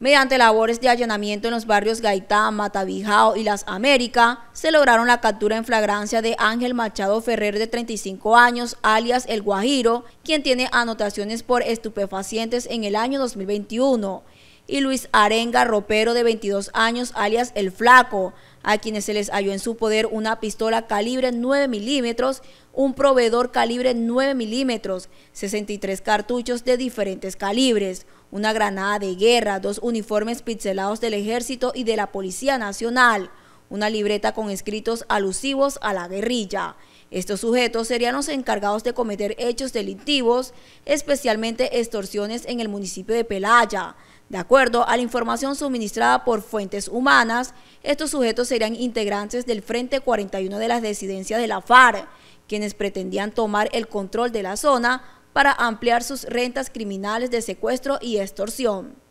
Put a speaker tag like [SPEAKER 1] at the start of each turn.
[SPEAKER 1] Mediante labores de allanamiento en los barrios Gaitán, Matavijao y Las Américas, se lograron la captura en flagrancia de Ángel Machado Ferrer de 35 años, alias El Guajiro, quien tiene anotaciones por estupefacientes en el año 2021 y Luis Arenga Ropero de 22 años, alias El Flaco, a quienes se les halló en su poder una pistola calibre 9 milímetros, un proveedor calibre 9 milímetros, 63 cartuchos de diferentes calibres, una granada de guerra, dos uniformes pincelados del ejército y de la Policía Nacional, una libreta con escritos alusivos a la guerrilla. Estos sujetos serían los encargados de cometer hechos delictivos, especialmente extorsiones en el municipio de Pelaya. De acuerdo a la información suministrada por fuentes humanas, estos sujetos serían integrantes del Frente 41 de las desidencias de la FARC, quienes pretendían tomar el control de la zona para ampliar sus rentas criminales de secuestro y extorsión.